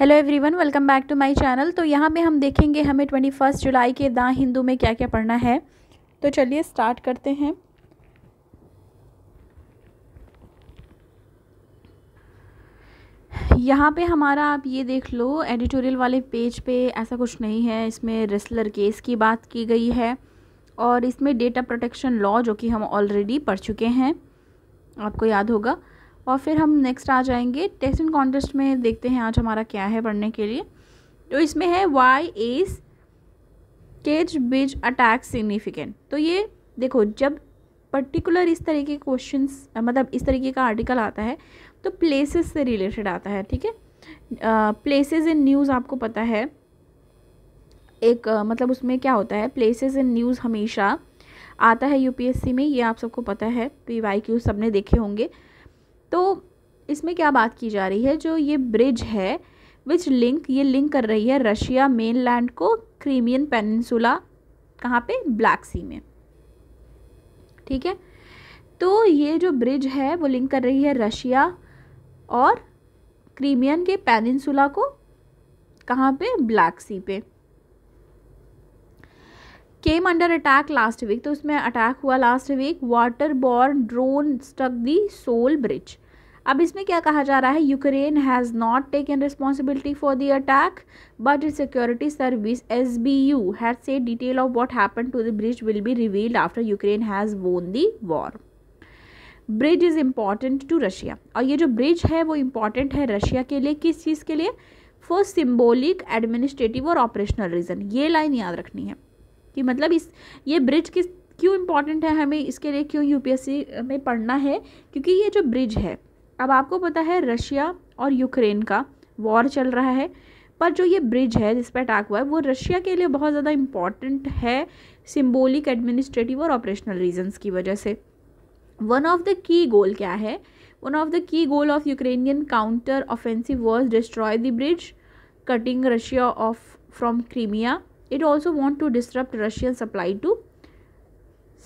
hello everyone welcome back to my channel तो यहाँ पे हम देखेंगे हमें ट्वेंटी फ़र्स्ट जुलाई के दा हिंदू में क्या क्या पढ़ना है तो चलिए स्टार्ट करते हैं यहाँ पे हमारा आप ये देख लो एडिटोरियल वाले पेज पे ऐसा कुछ नहीं है इसमें रेस्लर केस की बात की गई है और इसमें डेटा प्रोटेक्शन लॉ जो कि हम ऑलरेडी पढ़ चुके हैं आपको याद होगा और फिर हम नेक्स्ट आ जाएंगे टेस्ट एंड कॉन्टेस्ट में देखते हैं आज हमारा क्या है पढ़ने के लिए तो इसमें है why is Kerch bridge attack significant तो ये देखो जब पर्टिकुलर इस तरीके के क्वेश्चन मतलब इस तरीके का आर्टिकल आता है तो प्लेसेस से रिलेटेड आता है ठीक है प्लेसेस इन न्यूज़ आपको पता है एक uh, मतलब उसमें क्या होता है प्लेसेस इन न्यूज़ हमेशा आता है यूपीएससी में ये आप सबको पता है पी वाई क्यू सब ने देखे होंगे तो इसमें क्या बात की जा रही है जो ये ब्रिज है विच लिंक ये लिंक कर रही है रशिया मेन लैंड को क्रीमियन पेनसुला कहाँ पे ब्लैक सी में ठीक है तो ये जो ब्रिज है वो लिंक कर रही है रशिया और क्रीमियन के पेनसुला को कहाँ पे ब्लैक सी पे came under attack last week तो उसमें अटैक हुआ last week water borne drone stuck the sole bridge अब इसमें क्या कहा जा रहा है Ukraine has not taken responsibility for the attack but it security service S B U has say detail of what happen to the bridge will be revealed after Ukraine has won the war bridge is important to Russia और ये जो bridge है वो important है Russia के लिए किस चीज़ के लिए फॉर सिम्बोलिक एडमिनिस्ट्रेटिव और ऑपरेशनल रीज़न ये लाइन याद रखनी है कि मतलब इस ये ब्रिज किस क्यों इम्पॉर्टेंट है हमें इसके लिए क्यों यूपीएससी में पढ़ना है क्योंकि ये जो ब्रिज है अब आपको पता है रशिया और यूक्रेन का वॉर चल रहा है पर जो ये ब्रिज है जिस पर अटैक हुआ है वो रशिया के लिए बहुत ज़्यादा इम्पॉर्टेंट है सिम्बोलिक एडमिनिस्ट्रेटिव और ऑपरेशनल रीजंस की वजह से वन ऑफ द की गोल क्या है one of the key goal of Ukrainian counter offensive was destroy the bridge cutting Russia off from Crimea it also want to disrupt Russian supply to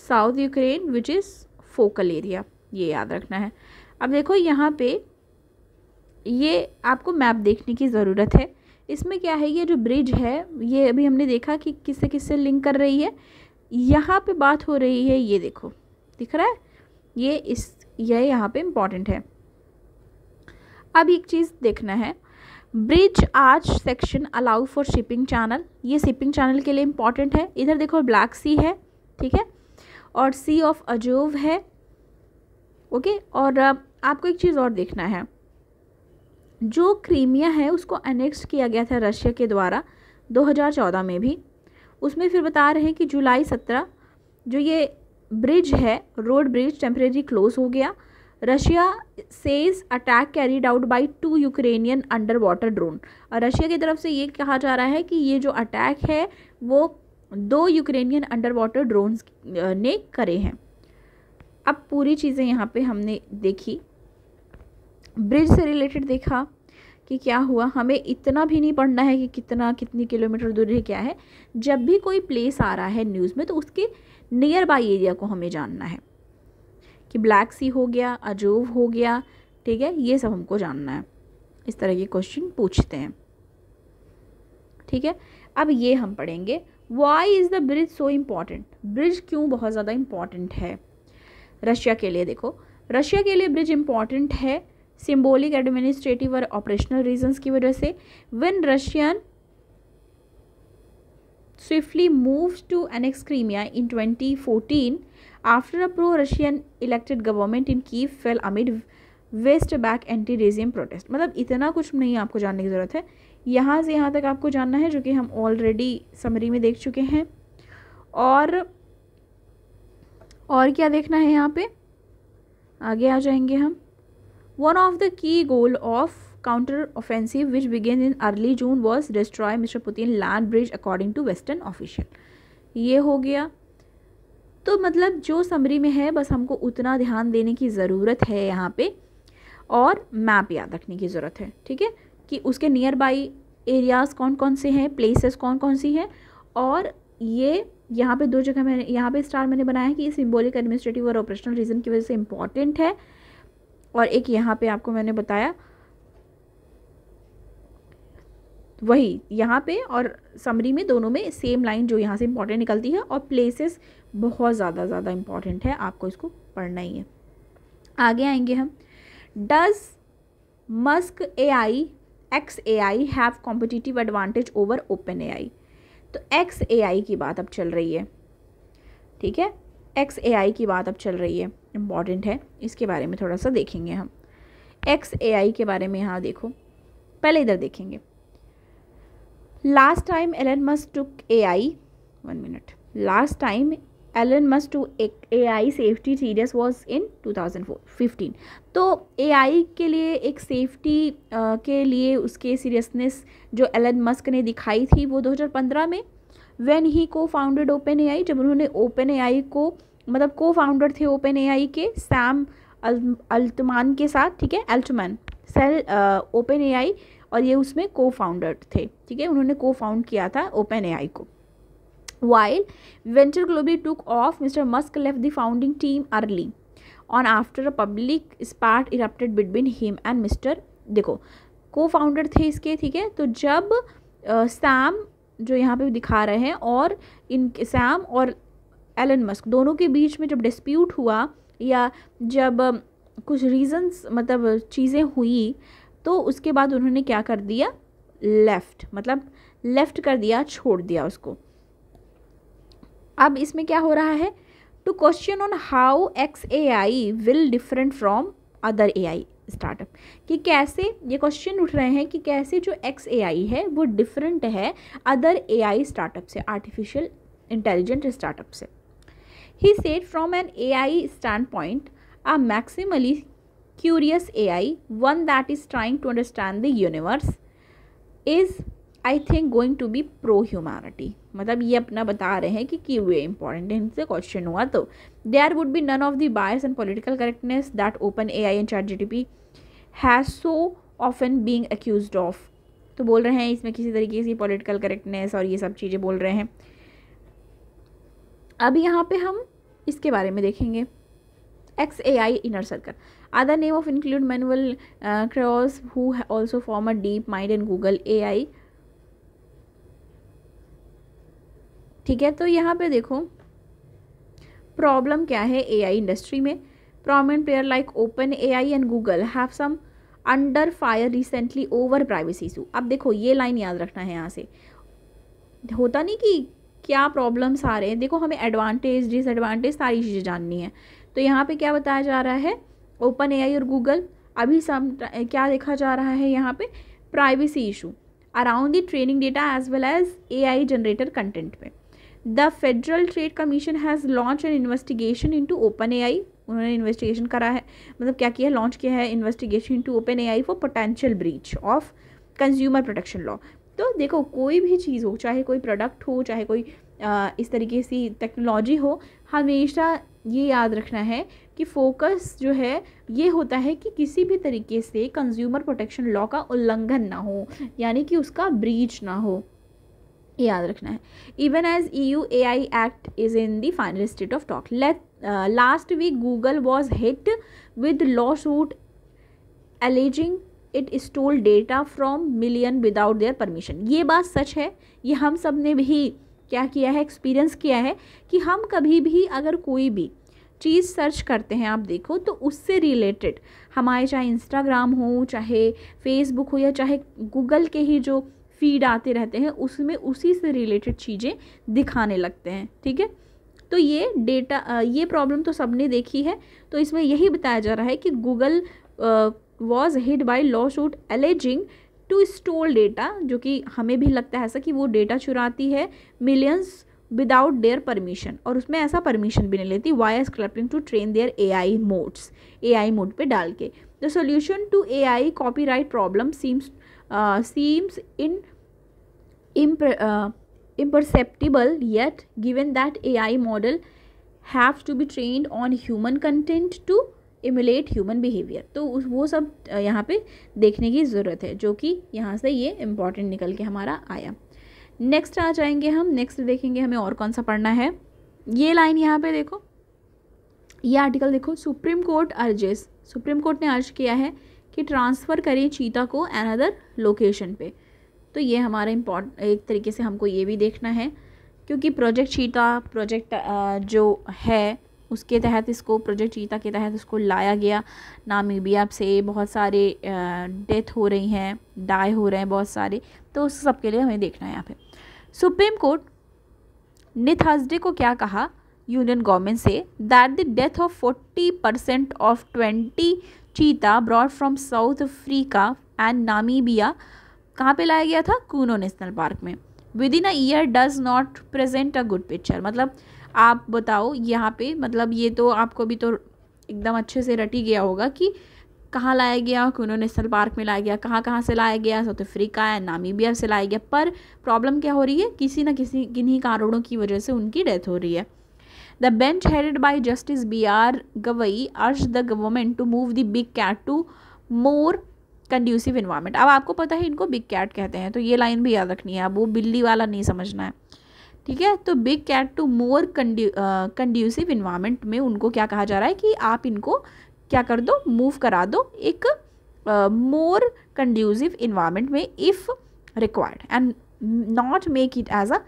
south Ukraine which is focal area ये याद रखना है अब देखो यहाँ पे ये आपको मैप देखने की ज़रूरत है इसमें क्या है ये जो ब्रिज है ये अभी हमने देखा कि किससे किससे लिंक कर रही है यहाँ पे बात हो रही है ये देखो दिख रहा है ये इस यह यहाँ पे इम्पॉर्टेंट है अब एक चीज़ देखना है ब्रिज आज section allow for shipping channel ये शिपिंग चैनल के लिए इम्पॉर्टेंट है इधर देखो ब्लैक सी है ठीक है और सी ऑफ अजोव है ओके और आपको एक चीज़ और देखना है जो क्रीमिया है उसको अनेक्स्ट किया गया था रशिया के द्वारा 2014 में भी उसमें फिर बता रहे हैं कि जुलाई 17 जो ये ब्रिज है रोड ब्रिज टेम्परेरी क्लोज हो गया Russia says attack carried out by two Ukrainian underwater drone और रशिया की तरफ से ये कहा जा रहा है कि ये जो अटैक है वो दो यूक्रेनियन अंडर वाटर ड्रोन्स ने करे हैं अब पूरी चीज़ें यहाँ पे हमने देखी ब्रिज से रिलेटेड देखा कि क्या हुआ हमें इतना भी नहीं पढ़ना है कि कितना कितनी किलोमीटर दूर है क्या है जब भी कोई प्लेस आ रहा है न्यूज़ में तो उसके नियर बाई एरिया को हमें जानना है कि ब्लैक सी हो गया अजोव हो गया ठीक है ये सब हमको जानना है इस तरह के क्वेश्चन पूछते हैं ठीक है अब ये हम पढ़ेंगे why is the bridge so important bridge क्यों बहुत ज़्यादा इम्पॉर्टेंट है रशिया के लिए देखो रशिया के लिए ब्रिज इम्पॉर्टेंट है सिम्बोलिक एडमिनिस्ट्रेटिव और ऑपरेशनल रीजंस की वजह से when Russian move to to annex in twenty 2014 after a pro Russian elected government in Kiev fell amid west back anti regime protest मतलब इतना कुछ नहीं आपको जानने की ज़रूरत है यहाँ से यहाँ तक आपको जानना है जो कि हम ऑलरेडी समरी में देख चुके हैं और और क्या देखना है यहाँ पे आगे आ जाएंगे हम one of the key goal of counter offensive which began in early June was destroy mister Putin land bridge according to western official ये हो गया तो मतलब जो समरी में है बस हमको उतना ध्यान देने की ज़रूरत है यहाँ पे और मैप याद रखने की ज़रूरत है ठीक है कि उसके नियर बाई एरियाज़ कौन कौन से हैं प्लेसेस कौन कौन सी हैं और ये यहाँ पे दो जगह मैंने यहाँ पे स्टार मैंने बनाया है कि ये सिम्बोलिक एडमिनिस्ट्रेटिव और ऑपरेशनल रीज़न की वजह से इंपॉर्टेंट है और एक यहाँ पे आपको मैंने बताया वही यहाँ पे और समरी में दोनों में सेम लाइन जो यहाँ से इम्पॉर्टेंट निकलती है और प्लेसेस बहुत ज़्यादा ज़्यादा इम्पॉर्टेंट है आपको इसको पढ़ना ही है आगे आएंगे हम does Musk A I X A I have competitive advantage over open A I तो एक्स ए आई की बात अब चल रही है ठीक है एक्स ए आई की बात अब चल रही है इम्पॉर्टेंट है इसके बारे में थोड़ा सा देखेंगे हम एक्स ए आई के बारे में यहाँ देखो पहले इधर देखेंगे last time Elon Musk to A I one minute last time Elon Musk to A I safety serious was in two thousand fifteen तो ए आई के लिए एक सेफ्टी uh, के लिए उसके सीरियसनेस जो एलन मस्क ने दिखाई थी वो 2015 में वेन ही को फाउंडेड ओपन ए आई जब उन्होंने ओपन ए आई को मतलब को फाउंडर थे ओपन एआई के सैम अल्टमान के साथ ठीक है अल्टमैन सेल ओपन एआई और ये उसमें को फाउंडर थे ठीक है उन्होंने को फाउंड किया था ओपन एआई को while venture globally took off mister Musk left the founding team early on after a public spat erupted between him and mister देखो को फाउंडर थे इसके ठीक है तो जब सैम uh, जो यहाँ पे दिखा रहे हैं और इन सैम और एलन मस्क दोनों के बीच में जब डिस्प्यूट हुआ या जब कुछ रीजंस मतलब चीज़ें हुई तो उसके बाद उन्होंने क्या कर दिया लेफ़्ट मतलब लेफ़्ट कर दिया छोड़ दिया उसको अब इसमें क्या हो रहा है two question on how X A I will different from other A I startup कि कैसे ये क्वेश्चन उठ रहे हैं कि कैसे जो एक्स ए आई है वो डिफरेंट है अदर ए आई स्टार्टअप से आर्टिफिशियल इंटेलिजेंट स्टार्टअप से He said from an AI standpoint, a maximally curious AI, one that is trying to understand the universe, is I think going to be pro humanity मतलब ये अपना बता रहे हैं कि क्यों ये इंपॉर्टेंट है इनसे क्वेश्चन हुआ तो they are would be none of the bias and political correctness that Open A I and chat G T P has so often being accuse of तो बोल रहे हैं इसमें किसी तरीके से पोलिटिकल करेक्टनेस और ये सब चीज़ें बोल रहे हैं अब यहाँ पे हम इसके बारे में देखेंगे X A I inner circle other name of include Manuel Kroiss who also form a deep mind and Google A I ठीक है तो यहाँ पे देखो प्रॉब्लम क्या है ए आई इंडस्ट्री में prominent like Open A I Google Google have under fire recently over privacy issue अब देखो ये लाइन याद रखना है यहाँ से होता नहीं कि क्या प्रॉब्लम्स आ रहे हैं देखो हमें एडवांटेज डिसएडवांटेज सारी चीज़ें जाननी है तो यहाँ पे क्या बताया जा रहा है ओपन एआई और गूगल अभी सब क्या देखा जा रहा है यहाँ पे privacy issue around the training data as well as I generator content पे the federal trade commission has launch an investigation into Open AI उन्होंने इन्वेस्टिगेशन करा है मतलब क्या किया लॉन्च किया है investigation into Open AI for potential breach of consumer protection law तो देखो कोई भी चीज़ हो चाहे कोई प्रोडक्ट हो चाहे कोई आ, इस तरीके से टेक्नोलॉजी हो हमेशा ये याद रखना है कि फोकस जो है ये होता है कि किसी भी तरीके से कंज्यूमर प्रोटेक्शन लॉ का उल्लंघन ना हो यानी कि उसका ब्रीच ना हो ये याद रखना है even as E U A I act is in the final state of talk late last week Google was hit with lawsuit alleging it stole data from million without their permission ये बात सच है ये हम सब ने भी क्या किया है एक्सपीरियंस किया है कि हम कभी भी अगर कोई भी चीज़ सर्च करते हैं आप देखो तो उससे रिलेटेड हमारे चाहे इंस्टाग्राम हो चाहे फेसबुक हो या चाहे गूगल के ही जो फीड आते रहते हैं उसमें उसी से रिलेटेड चीज़ें दिखाने लगते हैं ठीक है तो ये डेटा ये प्रॉब्लम तो सबने देखी है तो इसमें यही बताया जा रहा है कि Google was hit by lawsuit alleging to stole data जो कि हमें भी लगता है ऐसा कि वो डेटा चुराती है मिलियंस विदाउट देयर परमिशन और उसमें ऐसा परमिशन भी नहीं लेती Y S clipping to train their A I models A I mode पर डाल के the solution to A I copyright problem seems seems in imperceptible yet given that A I model have to be train on human content to emulate human behaviour तो वो सब यहाँ पे देखने की ज़रूरत है जो कि यहाँ से ये इम्पॉर्टेंट निकल के हमारा आया नेक्स्ट आ जाएंगे हम नेक्स्ट देखेंगे हमें और कौन सा पढ़ना है ये लाइन यहाँ पे देखो ये आर्टिकल देखो Supreme Court urges Supreme Court ने अर्ज किया है कि ट्रांसफ़र करें चीता को अनदर लोकेशन पे तो ये हमारा इम्पॉर्ट एक तरीके से हमको ये भी देखना है क्योंकि प्रोजेक्ट चीता प्रोजेक्ट जो है उसके तहत इसको प्रोजेक्ट चीता के तहत उसको लाया गया नामीबिया से बहुत सारे डेथ हो रही हैं डाई हो रहे हैं बहुत सारे तो उस सब के लिए हमें देखना है यहाँ पे सुप्रीम कोर्ट ने थर्सडे को क्या कहा यूनियन गवर्नमेंट से that the death of forty percent of twenty cheetah brought from South Africa and Namibia कहाँ पे लाया गया था कूनो नेशनल पार्क में within a year does not present a good picture मतलब आप बताओ यहाँ पे मतलब ये तो आपको भी तो एकदम अच्छे से रटी गया होगा कि कहाँ लाया गया क्यूनो नेशनल पार्क में लाया गया कहाँ कहाँ से लाया गया साउथ अफ्रीका या नामीबिया से लाया गया पर प्रॉब्लम क्या हो रही है किसी न किसी किन्हीं कारणों की वजह से उनकी डेथ हो रही है the bench headed by justice B R Gavai urge the government to move the big cat to more conducive environment अब आपको पता है इनको बिग कैट कहते हैं तो ये लाइन भी याद रखनी है अब वो बिल्ली वाला नहीं समझना है ठीक है तो big cat to more conducive environment में उनको क्या कहा जा रहा है कि आप इनको क्या कर दो मूव करा दो एक मोर कंड्यूसिव इन्वायरमेंट में if required and not make it as a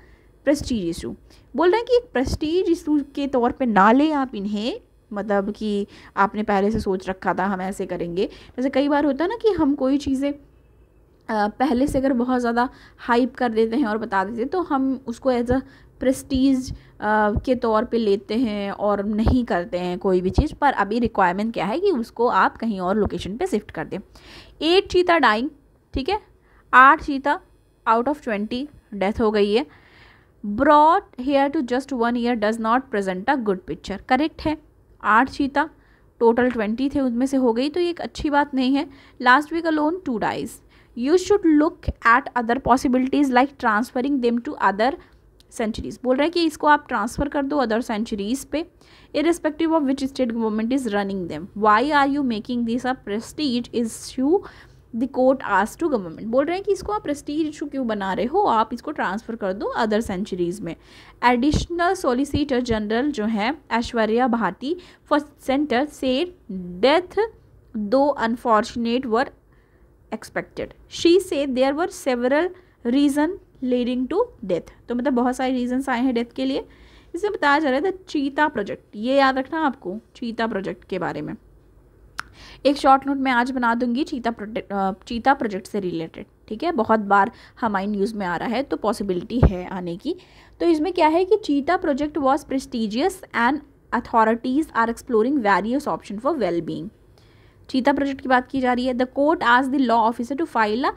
prestige issue बोल रहे हैं कि एक प्रेस्टीज इशू के तौर पे ना लें आप इन्हें मतलब कि आपने पहले से सोच रखा था हम ऐसे करेंगे जैसे कई बार होता है ना कि हम कोई चीज़ें पहले से अगर बहुत ज़्यादा हाइप कर देते हैं और बता देते हैं तो हम उसको एज अ प्रेस्टीज के तौर पे लेते हैं और नहीं करते हैं कोई भी चीज़ पर अभी रिक्वायरमेंट क्या है कि उसको आप कहीं और लोकेशन पे शिफ्ट कर दें एट चीता डाइंग ठीक है आठ चीता आउट ऑफ ट्वेंटी डेथ हो गई है brought here to just one year does not present a good picture correct है आठ चीता टोटल ट्वेंटी थे उनमें से हो गई तो ये एक अच्छी बात नहीं है last week alone two dies you should look at other possibilities like transferring them to other sanctuaries बोल रहे हैं कि इसको आप ट्रांसफ़र कर दो अदर सेंचुरीज़ पे irrespective of which state government is running them why are you making this a prestige issue the court आज टू गवर्नमेंट बोल रहे हैं कि इसको आप प्रेस्टीज इशू क्यों बना रहे हो आप इसको ट्रांसफ़र कर दो अदर सेंचुरीज़ में एडिशनल सोलिसिटर जनरल जो है ऐश्वर्या भारती फर्स्ट सेंटर से death though unfortunate were expected she said there were several reason leading to death तो मतलब बहुत सारे रीजन्स आए हैं डेथ के लिए इसमें बताया जा रहा है द चीता प्रोजेक्ट ये याद रखना आपको चीता प्रोजेक्ट के बारे में एक शॉर्ट नोट मैं आज बना दूंगी चीता प्रोजेक्ट चीता प्रोजेक्ट से रिलेटेड ठीक है बहुत बार हमारी न्यूज़ में आ रहा है तो पॉसिबिलिटी है आने की तो इसमें क्या है कि cheetah project was prestigious and authorities are exploring various option for well being cheetah project की बात की जा रही है द कोर्ट आज the law officer to file a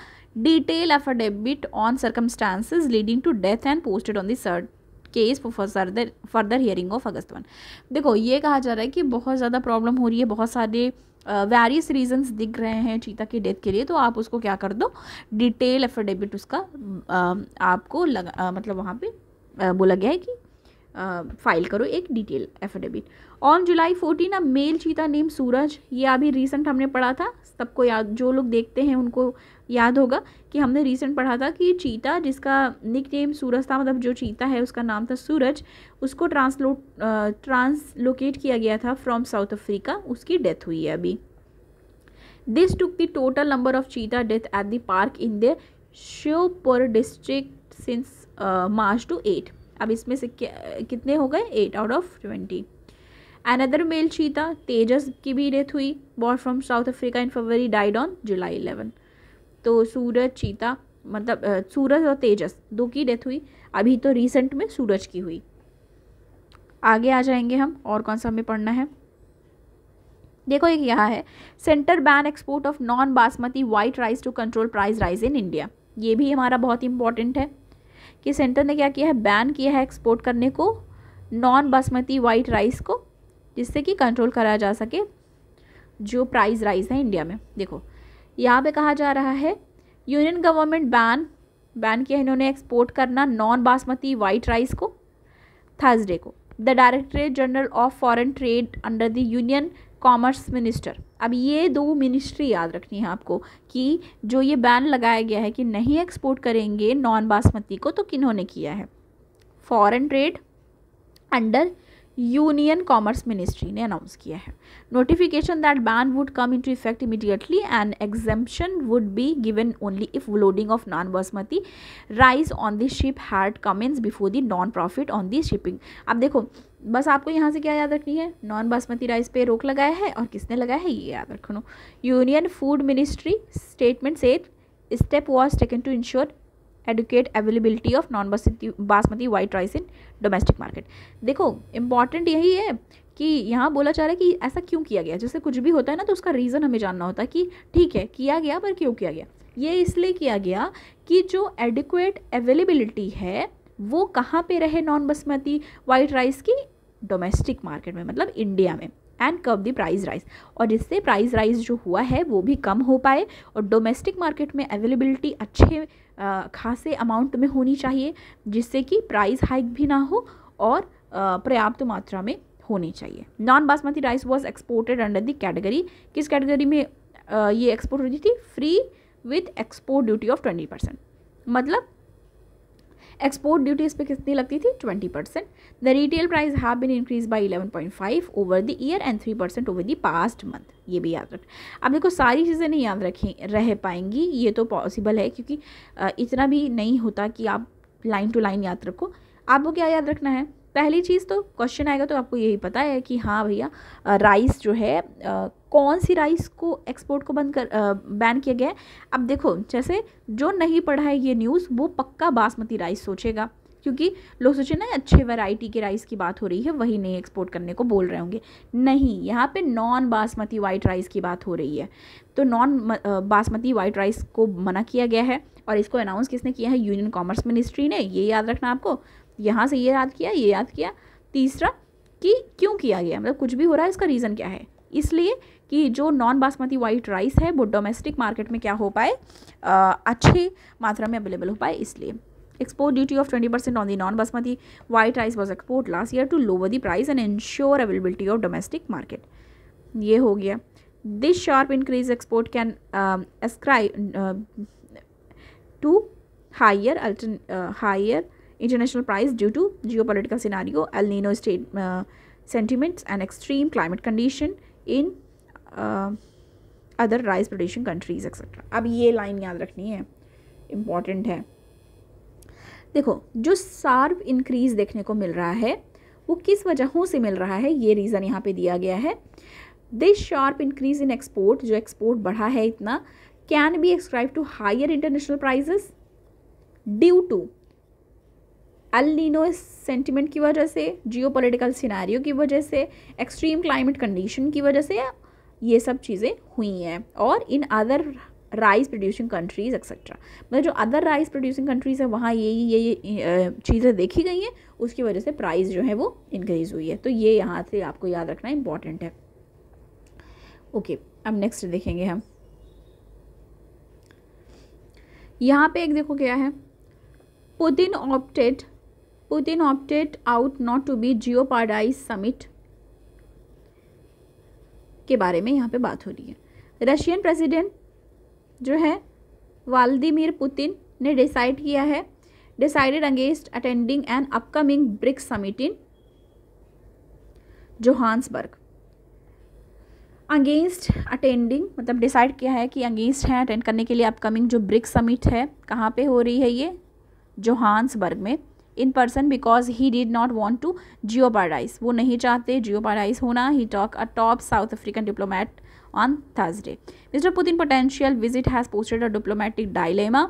detail affidavit on circumstances leading to death and posted on dirt case for further further hearing of August one देखो ये कहा जा रहा है कि बहुत ज़्यादा प्रॉब्लम हो रही है बहुत सारे वेरियस uh, रीजंस दिख रहे हैं चीता की डेथ के लिए तो आप उसको क्या कर दो डिटेल एफिडेविट उसका uh, आपको लगा uh, मतलब वहाँ पे बोला गया है कि फाइल करो एक detail affidavit on July fourteen a male cheetah name Suraj ये अभी रिसेंट हमने पढ़ा था सबको याद जो लोग देखते हैं उनको याद होगा कि हमने रिसेंट पढ़ा था कि चीता जिसका निक नेम सूरज था मतलब जो चीता है उसका नाम था सूरज उसको ट्रांसलोट ट्रांसलोकेट किया गया था फ्रॉम साउथ अफ्रीका उसकी डेथ हुई है अभी this took the total number of cheetah death at the park in the Sheopur district since March to eight अब इसमें से कितने हो गए eight out of twenty another male cheetah Tejas की भी डेथ हुई born from South Africa in February died on July eleven तो सूरज चीता मतलब सूरज और तेजस दो की डेथ हुई अभी तो रिसेंट में सूरज की हुई आगे आ जाएंगे हम और कौन सा हमें पढ़ना है देखो एक यहाँ है centre ban export of non basmati white rice to control price rise in India ये भी हमारा बहुत इंपॉर्टेंट है कि सेंटर ने क्या किया है बैन किया है एक्सपोर्ट करने को नॉन बासमती वाइट राइस को जिससे कि कंट्रोल कराया जा सके जो प्राइस राइस है इंडिया में देखो यहाँ पे कहा जा रहा है यूनियन गवर्नमेंट बैन बैन किया इन्होंने एक्सपोर्ट करना नॉन बासमती वाइट राइस को थर्सडे को the directorate general of foreign trade under the union commerce minister अब ये दो मिनिस्ट्री याद रखनी है आपको कि जो ये बैन लगाया गया है कि नहीं एक्सपोर्ट करेंगे नॉन बासमती को तो किन्होंने किया है foreign trade under union commerce ministry ने अनाउंस किया है notification that ban would come in to effect immediately and exemption would be given only if loading of non basmati rice on the ship had commenced before the non profit on the shipping अब देखो बस आपको यहाँ से क्या याद रखनी है नॉन बासमती राइस पे रोक लगाया है और किसने लगाया है ये याद लो union food ministry statement said step was taken to ensure adequate availability of non basmati white rice in domestic market देखो इम्पॉर्टेंट यही है कि यहाँ बोला जा रहा है कि ऐसा क्यों किया गया जैसे कुछ भी होता है ना तो उसका रीज़न हमें जानना होता है कि ठीक है किया गया पर क्यों किया गया ये इसलिए किया गया कि जो एडिक्वेट अवेलेबिलिटी है वो कहाँ पे रहे नॉन बसमती वाइट राइस की डोमेस्टिक मार्केट में मतलब इंडिया में एंड कब दी प्राइस राइस और जिससे प्राइस राइस जो हुआ है वो भी कम हो पाए और डोमेस्टिक मार्केट में अवेलेबिलिटी अच्छे खासे अमाउंट में होनी चाहिए जिससे कि प्राइस हाइक भी ना हो और पर्याप्त मात्रा में होनी चाहिए non basmati rice was exported under the category किस कैटेगरी में ये एक्सपोर्ट होती थी free with export duty of twenty percent मतलब एक्सपोर्ट ड्यूटी इस पर कितनी लगती थी twenty percent the retail price have been increase by eleven point five over the year and three percent over the past month ये भी याद रख अब देखो सारी चीज़ें नहीं याद रखें रह पाएंगी ये तो पॉसिबल है क्योंकि इतना भी नहीं होता कि आप लाइन टू लाइन याद रखो आपको क्या याद रखना है पहली चीज़ तो क्वेश्चन आएगा तो आपको यही पता है कि हाँ भैया राइस जो है कौन सी राइस को एक्सपोर्ट को बंद कर बैन किया गया है अब देखो जैसे जो नहीं पढ़ा है ये न्यूज़ वो पक्का बासमती राइस सोचेगा क्योंकि लोग सोचे ना अच्छे वैरायटी के राइस की बात हो रही है वही नहीं एक्सपोर्ट करने को बोल रहे होंगे नहीं यहाँ पे नॉन बासमती वाइट राइस की बात हो रही है तो नॉन बासमती वाइट राइस को मना किया गया है और इसको अनाउंस किसने किया है यूनियन कॉमर्स मिनिस्ट्री ने ये याद रखना आपको यहाँ से ये याद किया ये याद किया तीसरा कि क्यों किया गया मतलब कुछ भी हो रहा है इसका रीज़न क्या है इसलिए कि जो नॉन बासमती वाइट राइस है वो डोमेस्टिक मार्केट में क्या हो पाए आ, अच्छी मात्रा में अवेलेबल हो पाए इसलिए duty of twenty 20% on the non basmati white rice was export last year to lower the price and ensure availability of domestic market ये हो गया this sharp increase export can ascribe to higher higher international price due to geopolitical scenario Nino state sentiments and extreme climate condition in other rice producing countries et cetera अब ये line याद रखनी है important है देखो जो सार्व increase देखने को मिल रहा है वो किस वजहों से मिल रहा है ये रीज़न यहाँ पे दिया गया है this sharp increase in export जो एक्सपोर्ट बढ़ा है इतना can be ascribe to higher international prices due to El Nino sentiment की वजह से जियो पोलिटिकल सिनारियो की वजह से एक्सट्रीम क्लाइमेट कंडीशन की वजह से ये सब चीज़ें हुई हैं और in other rice producing countries et cetera मतलब जो अदर राइस प्रोड्यूसिंग कंट्रीज़ हैं वहाँ ये ये, ये चीज़ें देखी गई हैं उसकी वजह से प्राइस जो है वो इनक्रीज़ हुई है तो ये यहाँ से आपको याद रखना इम्पॉर्टेंट है ओके okay, अब नेक्स्ट देखेंगे हम यहाँ पे एक देखो क्या है Putin opted Putin opted out not to be jeopardise summit के बारे में यहाँ पे बात हो रही है रशियन प्रेसिडेंट जो है वालदिमिर पुतिन ने डिसाइड किया है decided against attending an upcoming BRICS summit in Johannesburg against attending मतलब डिसाइड किया है कि अगेंस्ट है अटेंड करने के लिए अपकमिंग जो ब्रिक्स समिट है कहाँ पे हो रही है ये जोहान्सबर्ग में in person because he did not want to jeopardise वो नहीं चाहते जियो पैराडाइज होना he talk a top South African diplomat on Thursday Mister Putin potential visit has posted a diplomatic dilemma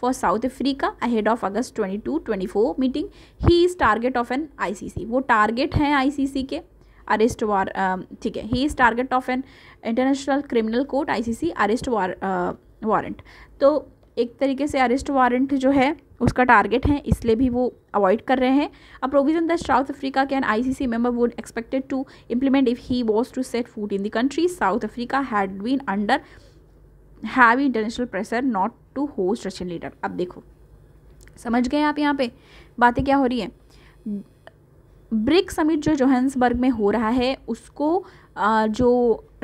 for South Africa of August twenty two twenty four meeting he is target of an I C C वो target हैं आई C सी के arrest वार um, ठीक है he is target of an international criminal court I C C arrest war warrant तो एक तरीके से arrest warrant जो है उसका टारगेट है इसलिए भी वो अवॉइड कर रहे हैं a provision that South Africa can ICC member would expected to implement if he was to set foot in the country South Africa had been under heavy international pressure not to host Russian leader अब देखो समझ गए आप यहाँ पे बातें क्या हो रही हैं ब्रिक समिट जो जोहन्सबर्ग में हो रहा है उसको जो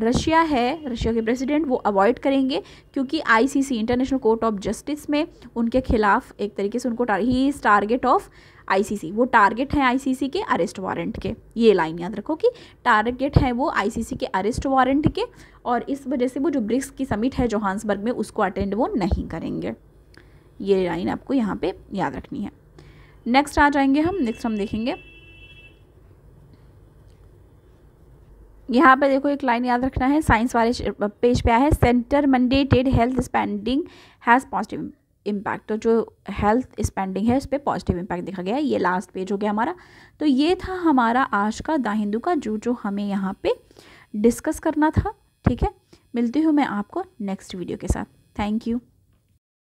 रशिया है रशिया के प्रेसिडेंट वो अवॉइड करेंगे क्योंकि ICC international court of justice में उनके खिलाफ एक तरीके से उनको he is target of ICC वो टारगेट है आईसीसी के अरेस्ट वारंट के ये लाइन याद रखो कि टारगेट है वो आईसीसी के अरेस्ट वारंट के और इस वजह से वो जो ब्रिक्स की समिट है जोहान्सबर्ग में उसको अटेंड वो नहीं करेंगे ये लाइन आपको यहाँ पर याद रखनी है नेक्स्ट आ जाएंगे हम नेक्स्ट हम देखेंगे यहाँ पे देखो एक लाइन याद रखना है साइंस वाले पेज पे आया है centre mandated health spending has positive impact तो जो हेल्थ स्पेंडिंग है उस पर पॉजिटिव इम्पैक्ट देखा गया है ये लास्ट पेज हो गया हमारा तो ये था हमारा आज का द हिंदू का जो जो हमें यहाँ पे डिस्कस करना था ठीक है मिलती हूँ मैं आपको नेक्स्ट वीडियो के साथ थैंक यू